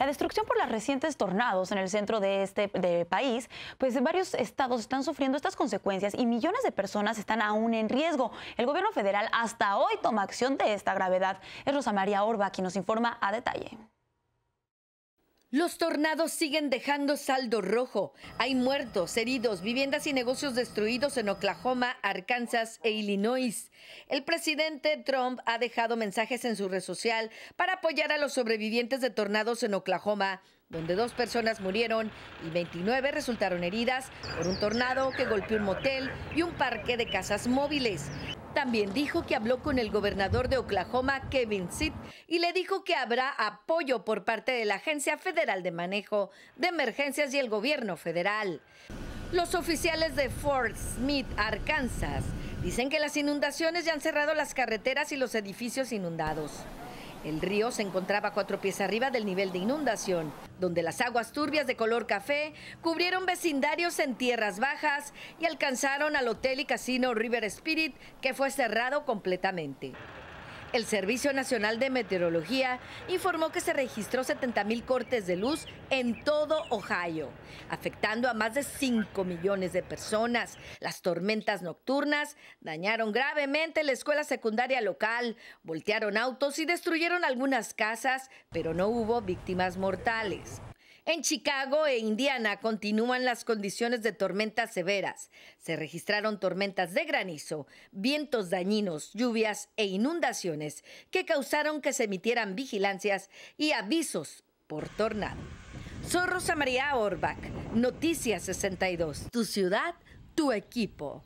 La destrucción por las recientes tornados en el centro de este país, pues varios estados están sufriendo estas consecuencias y millones de personas están aún en riesgo. El gobierno federal hasta hoy toma acción de esta gravedad. Es Rosa María Orba quien nos informa a detalle. Los tornados siguen dejando saldo rojo. Hay muertos, heridos, viviendas y negocios destruidos en Oklahoma, Arkansas e Illinois. El presidente Trump ha dejado mensajes en su red social para apoyar a los sobrevivientes de tornados en Oklahoma, donde dos personas murieron y 29 resultaron heridas por un tornado que golpeó un motel y un parque de casas móviles. También dijo que habló con el gobernador de Oklahoma, Kevin Sitt, y le dijo que habrá apoyo por parte de la Agencia Federal de Manejo de Emergencias y el gobierno federal. Los oficiales de Fort Smith, Arkansas, dicen que las inundaciones ya han cerrado las carreteras y los edificios inundados. El río se encontraba cuatro pies arriba del nivel de inundación, donde las aguas turbias de color café cubrieron vecindarios en tierras bajas y alcanzaron al hotel y casino River Spirit, que fue cerrado completamente. El Servicio Nacional de Meteorología informó que se registró 70 mil cortes de luz en todo Ohio, afectando a más de 5 millones de personas. Las tormentas nocturnas dañaron gravemente la escuela secundaria local, voltearon autos y destruyeron algunas casas, pero no hubo víctimas mortales. En Chicago e Indiana continúan las condiciones de tormentas severas. Se registraron tormentas de granizo, vientos dañinos, lluvias e inundaciones que causaron que se emitieran vigilancias y avisos por tornado. Soy Rosa María Orbach, Noticias 62. Tu ciudad, tu equipo.